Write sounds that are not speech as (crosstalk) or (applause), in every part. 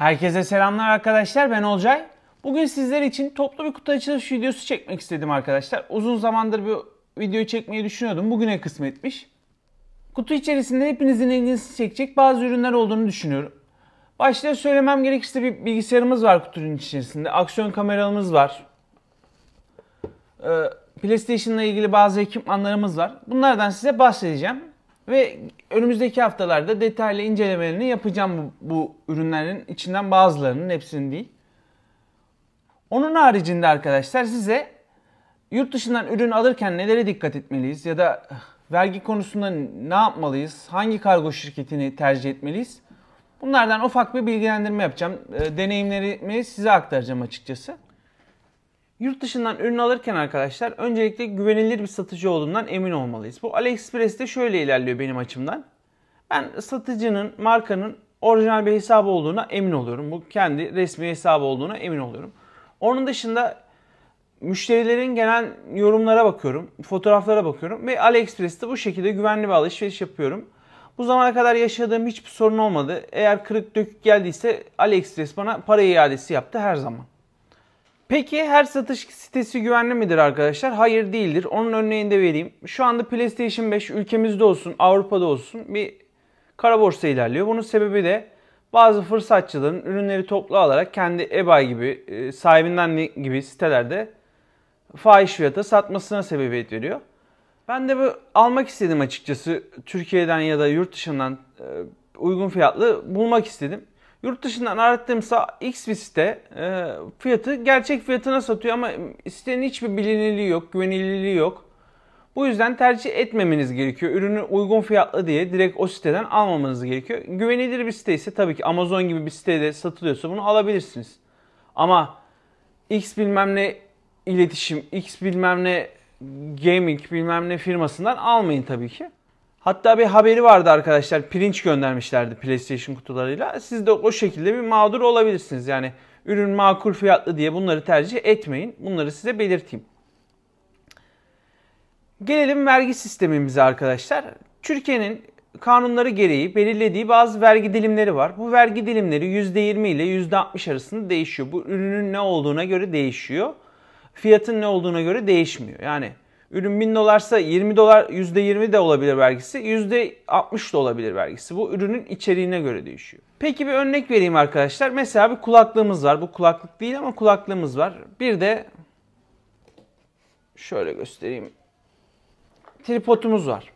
Herkese selamlar arkadaşlar ben Olcay. Bugün sizler için toplu bir kutu açılış videosu çekmek istedim arkadaşlar. Uzun zamandır bir video çekmeyi düşünüyordum. Bugüne kısmetmiş. Kutu içerisinde hepinizin ilginizi çekecek bazı ürünler olduğunu düşünüyorum. Başta söylemem gerekirse bir bilgisayarımız var kutunun içerisinde. Aksiyon kameramız var. Ee, PlayStation ile ilgili bazı ekipmanlarımız var. Bunlardan size bahsedeceğim. Ve önümüzdeki haftalarda detaylı incelemelerini yapacağım bu, bu ürünlerin içinden bazılarının hepsinin değil. Onun haricinde arkadaşlar size yurt dışından ürün alırken nelere dikkat etmeliyiz ya da vergi konusunda ne yapmalıyız, hangi kargo şirketini tercih etmeliyiz? Bunlardan ufak bir bilgilendirme yapacağım. Ee, deneyimlerimi size aktaracağım açıkçası. Yurt dışından ürün alırken arkadaşlar öncelikle güvenilir bir satıcı olduğundan emin olmalıyız. Bu AliExpress'te şöyle ilerliyor benim açımdan. Ben satıcının, markanın orijinal bir hesabı olduğuna emin oluyorum. Bu kendi resmi hesabı olduğuna emin oluyorum. Onun dışında müşterilerin gelen yorumlara bakıyorum, fotoğraflara bakıyorum ve AliExpress'te bu şekilde güvenli bir alışveriş yapıyorum. Bu zamana kadar yaşadığım hiçbir sorun olmadı. Eğer kırık dökük geldiyse AliExpress bana para iadesi yaptı her zaman. Peki her satış sitesi güvenli midir arkadaşlar? Hayır değildir. Onun örneğini de vereyim. Şu anda PlayStation 5 ülkemizde olsun, Avrupa'da olsun bir kara borsa ilerliyor. Bunun sebebi de bazı fırsatçıların ürünleri toplu alarak kendi eBay gibi, e, sahibinden gibi sitelerde fahiş fiyata satmasına sebebiyet veriyor. Ben de bu almak istedim açıkçası. Türkiye'den ya da yurt dışından e, uygun fiyatlı bulmak istedim. Yurt dışından arattığımsa X bir site e, fiyatı gerçek fiyatına satıyor ama sitenin hiçbir bilinirliği yok, güvenilirliği yok. Bu yüzden tercih etmemeniz gerekiyor. Ürünü uygun fiyatlı diye direkt o siteden almamanız gerekiyor. Güvenilir bir site ise tabii ki Amazon gibi bir sitede satılıyorsa bunu alabilirsiniz. Ama X bilmem ne iletişim, X bilmem ne gaming bilmem ne firmasından almayın tabii ki. Hatta bir haberi vardı arkadaşlar. Pirinç göndermişlerdi PlayStation kutularıyla. Siz de o şekilde bir mağdur olabilirsiniz. Yani ürün makul fiyatlı diye bunları tercih etmeyin. Bunları size belirteyim. Gelelim vergi sistemimize arkadaşlar. Türkiye'nin kanunları gereği belirlediği bazı vergi dilimleri var. Bu vergi dilimleri %20 ile %60 arasında değişiyor. Bu ürünün ne olduğuna göre değişiyor. Fiyatın ne olduğuna göre değişmiyor. Yani Ürün 1000 dolarsa 20 dolar %20 de olabilir vergisi, %60 da olabilir vergisi. Bu ürünün içeriğine göre değişiyor. Peki bir örnek vereyim arkadaşlar. Mesela bir kulaklığımız var. Bu kulaklık değil ama kulaklığımız var. Bir de şöyle göstereyim. Tripodumuz var.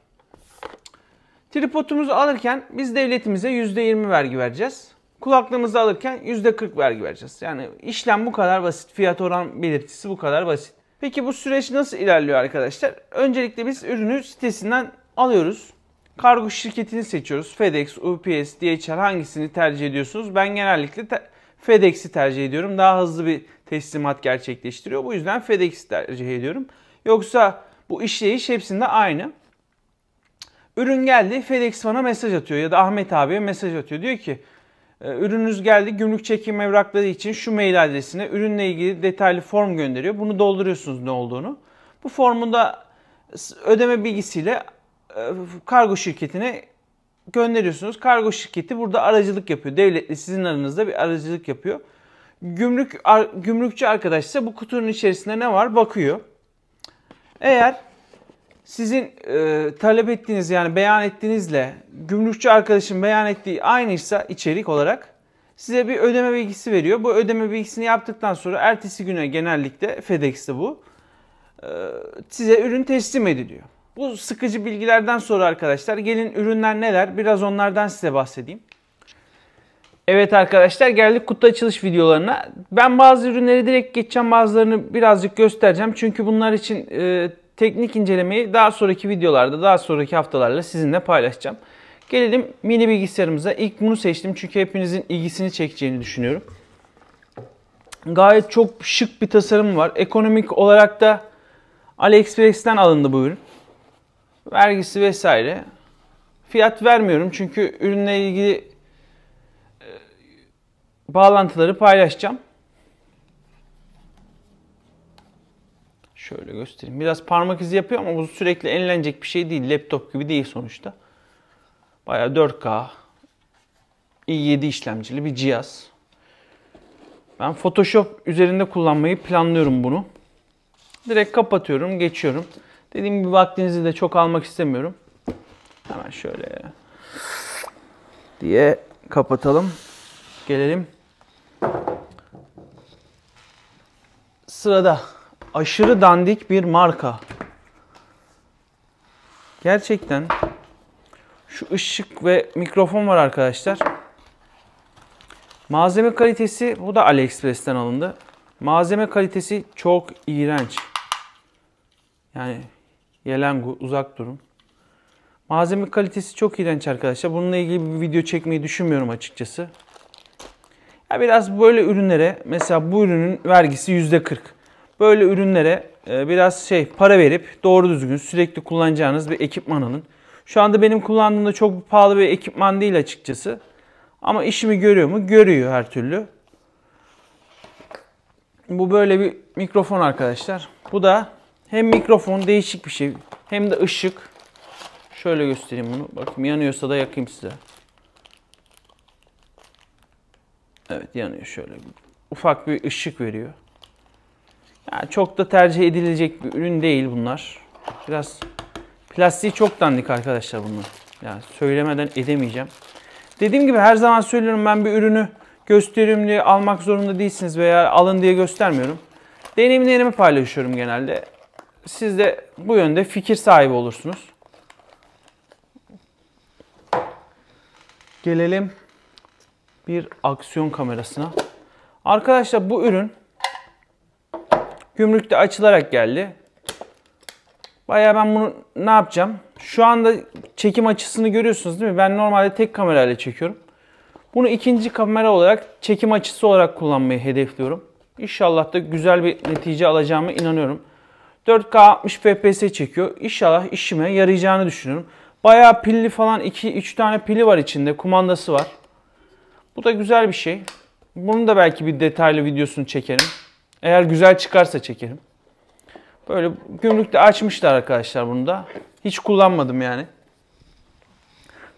Tripodumuzu alırken biz devletimize %20 vergi vereceğiz. Kulaklığımızı alırken %40 vergi vereceğiz. Yani işlem bu kadar basit. Fiyat oran belirtisi bu kadar basit. Peki bu süreç nasıl ilerliyor arkadaşlar? Öncelikle biz ürünü sitesinden alıyoruz. Kargo şirketini seçiyoruz. FedEx, UPS, DHL hangisini tercih ediyorsunuz? Ben genellikle te FedEx'i tercih ediyorum. Daha hızlı bir teslimat gerçekleştiriyor. Bu yüzden FedEx'i tercih ediyorum. Yoksa bu işleyiş hepsinde aynı. Ürün geldi FedEx bana mesaj atıyor ya da Ahmet abiye mesaj atıyor. Diyor ki ee, ürününüz geldi gümrük çekim evrakları için şu mail adresine ürünle ilgili detaylı form gönderiyor. Bunu dolduruyorsunuz ne olduğunu. Bu formunda ödeme bilgisiyle e, kargo şirketine gönderiyorsunuz. Kargo şirketi burada aracılık yapıyor. Devletle sizin aranızda bir aracılık yapıyor. Gümrük gümrükçü arkadaş ise bu kutunun içerisinde ne var bakıyor. Eğer sizin e, talep ettiğiniz yani beyan ettiğinizle gümrükçü arkadaşım beyan ettiği aynıysa içerik olarak size bir ödeme bilgisi veriyor. Bu ödeme bilgisini yaptıktan sonra ertesi güne genellikle FedEx'te bu ee, size ürün teslim ediliyor. Bu sıkıcı bilgilerden sonra arkadaşlar gelin ürünler neler biraz onlardan size bahsedeyim. Evet arkadaşlar geldik kutu açılış videolarına. Ben bazı ürünleri direkt geçeceğim bazılarını birazcık göstereceğim. Çünkü bunlar için e, teknik incelemeyi daha sonraki videolarda daha sonraki haftalarla sizinle paylaşacağım. Gelelim mini bilgisayarımıza. İlk bunu seçtim çünkü hepinizin ilgisini çekeceğini düşünüyorum. Gayet çok şık bir tasarım var. Ekonomik olarak da AliExpress'ten alındı bu ürün. Vergisi vesaire. Fiyat vermiyorum çünkü ürünle ilgili e, bağlantıları paylaşacağım. Şöyle göstereyim. Biraz parmak izi yapıyor ama bu sürekli enilenecek bir şey değil. Laptop gibi değil sonuçta. Baya 4K i7 işlemcili bir cihaz. Ben Photoshop üzerinde kullanmayı planlıyorum bunu. Direkt kapatıyorum, geçiyorum. Dediğim gibi vaktinizi de çok almak istemiyorum. Hemen şöyle diye kapatalım. Gelelim. Sırada aşırı dandik bir marka. Gerçekten şu ışık ve mikrofon var arkadaşlar. Malzeme kalitesi bu da AliExpress'ten alındı. Malzeme kalitesi çok iğrenç. Yani yelengu uzak durun. Malzeme kalitesi çok iğrenç arkadaşlar. Bununla ilgili bir video çekmeyi düşünmüyorum açıkçası. Ya biraz böyle ürünlere mesela bu ürünün vergisi %40. Böyle ürünlere e, biraz şey para verip doğru düzgün sürekli kullanacağınız bir ekipman alın. Şu anda benim kullandığımda çok pahalı bir ekipman değil açıkçası. Ama işimi görüyor mu? Görüyor her türlü. Bu böyle bir mikrofon arkadaşlar. Bu da hem mikrofon değişik bir şey hem de ışık. Şöyle göstereyim bunu. Bakın yanıyorsa da yakayım size. Evet yanıyor şöyle. Ufak bir ışık veriyor. Yani çok da tercih edilecek bir ürün değil bunlar. Biraz Plastiği çok dandik arkadaşlar bunun. Yani söylemeden edemeyeceğim. Dediğim gibi her zaman söylüyorum ben bir ürünü gösteriyorum diye almak zorunda değilsiniz veya alın diye göstermiyorum. Deneyimlerimi paylaşıyorum genelde. Siz de bu yönde fikir sahibi olursunuz. Gelelim bir aksiyon kamerasına. Arkadaşlar bu ürün gümrükte açılarak geldi. Baya ben bunu ne yapacağım? Şu anda çekim açısını görüyorsunuz değil mi? Ben normalde tek kamerayla çekiyorum. Bunu ikinci kamera olarak çekim açısı olarak kullanmayı hedefliyorum. İnşallah da güzel bir netice alacağımı inanıyorum. 4K 60 FPS çekiyor. İnşallah işime yarayacağını düşünüyorum. Bayağı pilli falan 2-3 tane pili var içinde. Kumandası var. Bu da güzel bir şey. Bunun da belki bir detaylı videosunu çekerim. Eğer güzel çıkarsa çekerim. Böyle gümrükte açmışlar arkadaşlar bunu da. Hiç kullanmadım yani.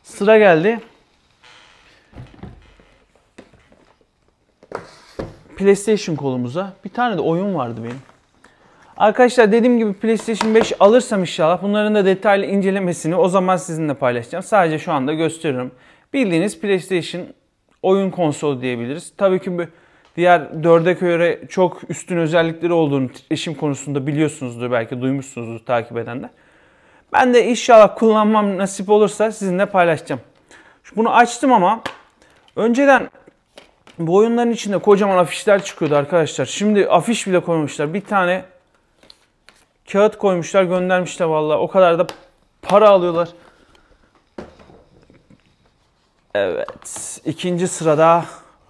Sıra geldi. PlayStation kolumuza. Bir tane de oyun vardı benim. Arkadaşlar dediğim gibi PlayStation 5 alırsam inşallah bunların da detaylı incelemesini o zaman sizinle paylaşacağım. Sadece şu anda gösteriyorum. Bildiğiniz PlayStation oyun konsolu diyebiliriz. Tabii ki bu Diğer dörde göre çok üstün özellikleri olduğunu titreşim konusunda biliyorsunuzdur belki duymuşsunuzdur takip edenler. Ben de inşallah kullanmam nasip olursa sizinle paylaşacağım. Bunu açtım ama önceden bu oyunların içinde kocaman afişler çıkıyordu arkadaşlar. Şimdi afiş bile koymuşlar. Bir tane kağıt koymuşlar göndermişler vallahi. O kadar da para alıyorlar. Evet. ikinci sırada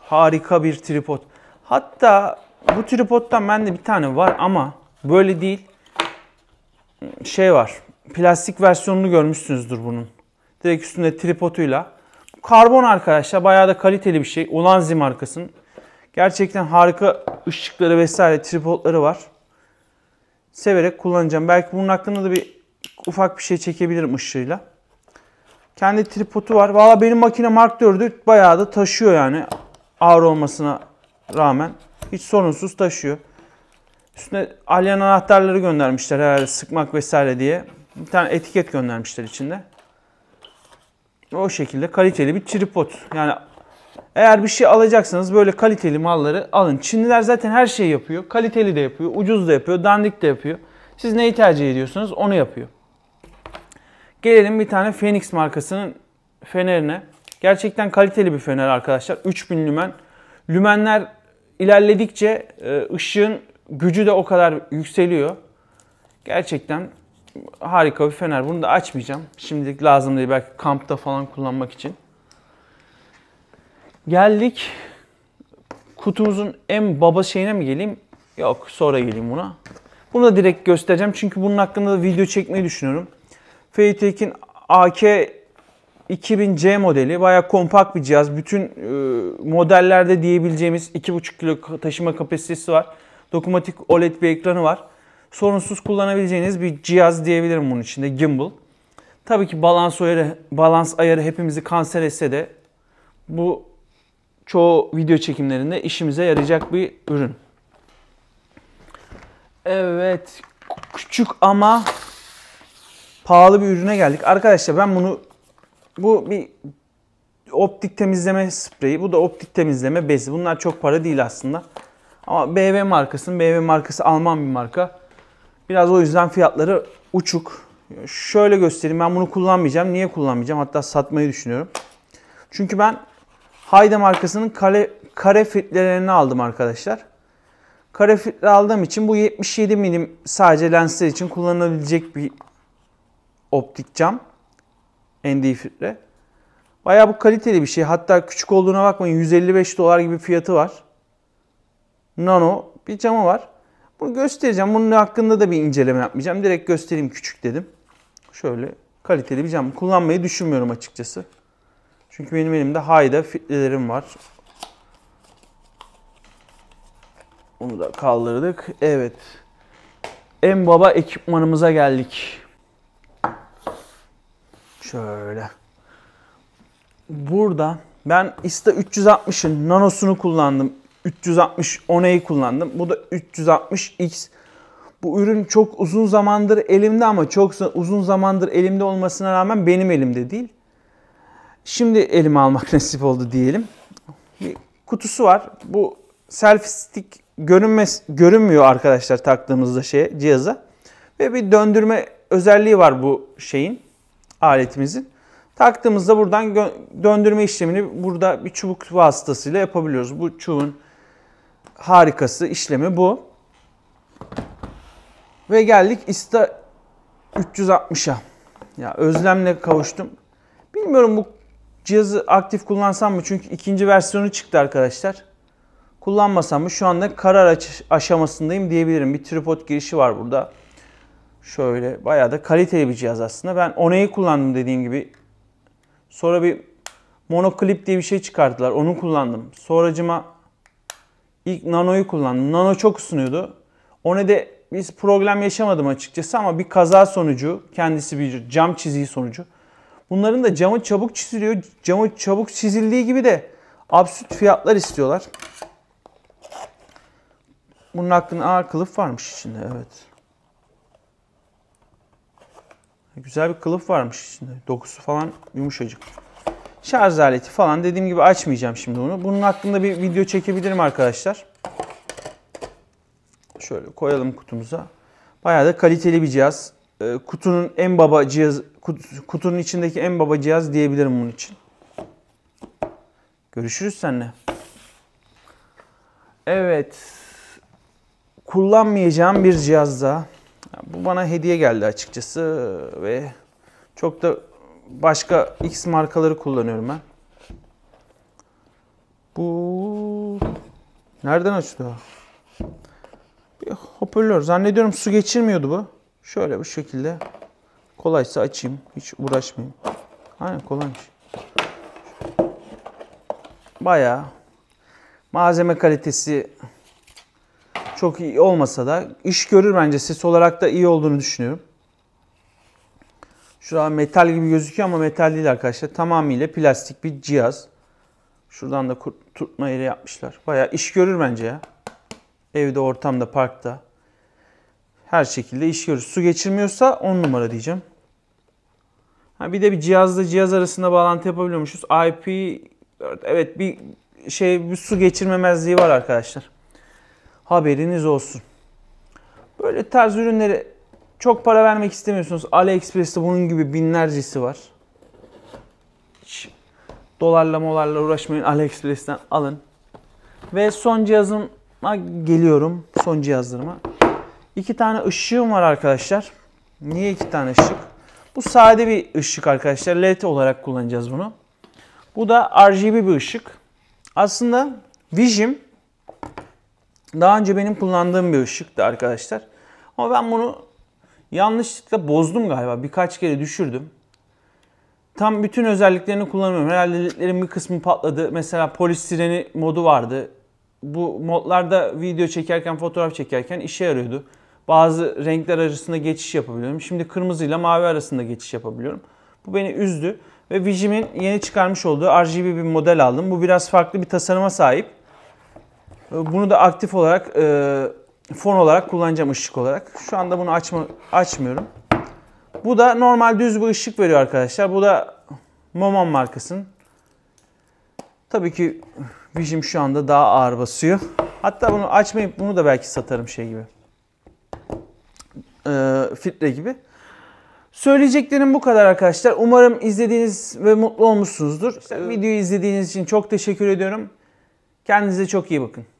harika bir tripod. Hatta bu tripodtan bende bir tane var ama böyle değil. Şey var. Plastik versiyonunu görmüşsünüzdür bunun. Direkt üstünde tripoduyla. Karbon arkadaşlar bayağı da kaliteli bir şey. Olanzi markasının. Gerçekten harika ışıkları vesaire tripodları var. Severek kullanacağım. Belki bunun hakkında da bir ufak bir şey çekebilirim ışığıyla. Kendi tripodu var. Valla benim makine Mark 4'ü bayağı da taşıyor yani. Ağır olmasına rağmen hiç sorunsuz taşıyor. Üstüne alyan anahtarları göndermişler herhalde sıkmak vesaire diye. Bir tane etiket göndermişler içinde. O şekilde kaliteli bir tripod. Yani eğer bir şey alacaksanız böyle kaliteli malları alın. Çinliler zaten her şeyi yapıyor. Kaliteli de yapıyor, ucuz da yapıyor, dandik de yapıyor. Siz neyi tercih ediyorsunuz onu yapıyor. Gelelim bir tane Phoenix markasının fenerine. Gerçekten kaliteli bir fener arkadaşlar. 3000 lümen Lümenler ilerledikçe e, ışığın gücü de o kadar yükseliyor. Gerçekten harika bir fener. Bunu da açmayacağım. Şimdilik lazım değil. Belki kampta falan kullanmak için. Geldik. Kutumuzun en baba şeyine mi geleyim? Yok sonra geleyim buna. Bunu da direkt göstereceğim. Çünkü bunun hakkında da video çekmeyi düşünüyorum. Feytek'in AK 2000C modeli bayağı kompakt bir cihaz. Bütün e, modellerde diyebileceğimiz 2,5 kilo taşıma kapasitesi var. Dokumatik OLED bir ekranı var. Sorunsuz kullanabileceğiniz bir cihaz diyebilirim bunun içinde gimbal. Tabii ki balans ayarı, balans ayarı hepimizi kanser etse de bu çoğu video çekimlerinde işimize yarayacak bir ürün. Evet küçük ama pahalı bir ürüne geldik. Arkadaşlar ben bunu bu bir optik temizleme spreyi. Bu da optik temizleme bezi. Bunlar çok para değil aslında. Ama BV markasının, BV markası Alman bir marka. Biraz o yüzden fiyatları uçuk. Şöyle göstereyim ben bunu kullanmayacağım. Niye kullanmayacağım? Hatta satmayı düşünüyorum. Çünkü ben Hayda markasının kare, kare filtrelerini aldım arkadaşlar. Kare filtre aldığım için bu 77 milim sadece lensler için kullanılabilecek bir optik cam. ND filtre. Baya bu kaliteli bir şey. Hatta küçük olduğuna bakmayın. 155 dolar gibi fiyatı var. Nano bir camı var. Bunu göstereceğim. Bunun hakkında da bir inceleme yapmayacağım. Direkt göstereyim küçük dedim. Şöyle kaliteli bir cam. Kullanmayı düşünmüyorum açıkçası. Çünkü benim elimde Hayda fitlerim var. Bunu da kaldırdık. Evet. En baba ekipmanımıza geldik. Şöyle. Burada ben Ista 360'ın nanosunu kullandım. 360 One'yi kullandım. Bu da 360X. Bu ürün çok uzun zamandır elimde ama çok uzun zamandır elimde olmasına rağmen benim elimde değil. Şimdi elime almak (laughs) nasip oldu diyelim. Bir kutusu var. Bu selfie stick görünmez, görünmüyor arkadaşlar taktığımızda şeye, cihaza. Ve bir döndürme özelliği var bu şeyin aletimizin. Taktığımızda buradan döndürme işlemini burada bir çubuk vasıtasıyla yapabiliyoruz. Bu çubuğun harikası işlemi bu. Ve geldik ISTA 360'a. Ya özlemle kavuştum. Bilmiyorum bu cihazı aktif kullansam mı? Çünkü ikinci versiyonu çıktı arkadaşlar. Kullanmasam mı? Şu anda karar aşamasındayım diyebilirim. Bir tripod girişi var burada. Şöyle bayağı da kaliteli bir cihaz aslında. Ben Onay'ı kullandım dediğim gibi. Sonra bir monoklip diye bir şey çıkarttılar. Onu kullandım. Sonracıma ilk Nano'yu kullandım. Nano çok ısınıyordu. Ona da biz problem yaşamadım açıkçası ama bir kaza sonucu, kendisi bir cam çiziği sonucu. Bunların da camı çabuk çiziliyor. Camı çabuk çizildiği gibi de absürt fiyatlar istiyorlar. Bunun hakkında ağır kılıf varmış içinde evet. Güzel bir kılıf varmış içinde. Dokusu falan yumuşacık. Şarj aleti falan dediğim gibi açmayacağım şimdi bunu. Bunun hakkında bir video çekebilirim arkadaşlar. Şöyle koyalım kutumuza. Bayağı da kaliteli bir cihaz. Ee, kutunun en baba cihaz, kutunun içindeki en baba cihaz diyebilirim bunun için. Görüşürüz seninle. Evet. Kullanmayacağım bir cihaz daha. Bu bana hediye geldi açıkçası ve çok da başka X markaları kullanıyorum ben. Bu nereden açılıyor? Bir hoparlör. Zannediyorum su geçirmiyordu bu. Şöyle bu şekilde. Kolaysa açayım. Hiç uğraşmayayım. Aynen kolaymış. Bayağı malzeme kalitesi çok iyi olmasa da iş görür bence. Ses olarak da iyi olduğunu düşünüyorum. Şurada metal gibi gözüküyor ama metal değil arkadaşlar. Tamamıyla plastik bir cihaz. Şuradan da tutma yeri yapmışlar. Baya iş görür bence ya. Evde, ortamda, parkta. Her şekilde iş görür. Su geçirmiyorsa 10 numara diyeceğim. Ha bir de bir cihazla cihaz arasında bağlantı yapabiliyormuşuz. IP evet bir şey bir su geçirmemezliği var arkadaşlar. Haberiniz olsun. Böyle tarz ürünleri çok para vermek istemiyorsunuz. AliExpress'te bunun gibi binlercesi var. Hiç dolarla molarla uğraşmayın. AliExpress'ten alın. Ve son cihazıma geliyorum. Son cihazlarıma. İki tane ışığım var arkadaşlar. Niye iki tane ışık? Bu sade bir ışık arkadaşlar. LED olarak kullanacağız bunu. Bu da RGB bir ışık. Aslında Vision daha önce benim kullandığım bir ışıktı arkadaşlar. Ama ben bunu yanlışlıkla bozdum galiba. Birkaç kere düşürdüm. Tam bütün özelliklerini kullanamıyorum. Herhalde ledlerin bir kısmı patladı. Mesela polis sireni modu vardı. Bu modlarda video çekerken, fotoğraf çekerken işe yarıyordu. Bazı renkler arasında geçiş yapabiliyorum. Şimdi kırmızıyla mavi arasında geçiş yapabiliyorum. Bu beni üzdü. Ve Vigim'in yeni çıkarmış olduğu RGB bir model aldım. Bu biraz farklı bir tasarıma sahip. Bunu da aktif olarak e, fon olarak kullanacağım ışık olarak. Şu anda bunu açma, açmıyorum. Bu da normal düz bir ışık veriyor arkadaşlar. Bu da Momon markasının. Tabii ki Vision şu anda daha ağır basıyor. Hatta bunu açmayıp bunu da belki satarım şey gibi. Ee, filtre gibi. Söyleyeceklerim bu kadar arkadaşlar. Umarım izlediğiniz ve mutlu olmuşsunuzdur. İşte videoyu izlediğiniz için çok teşekkür ediyorum. Kendinize çok iyi bakın.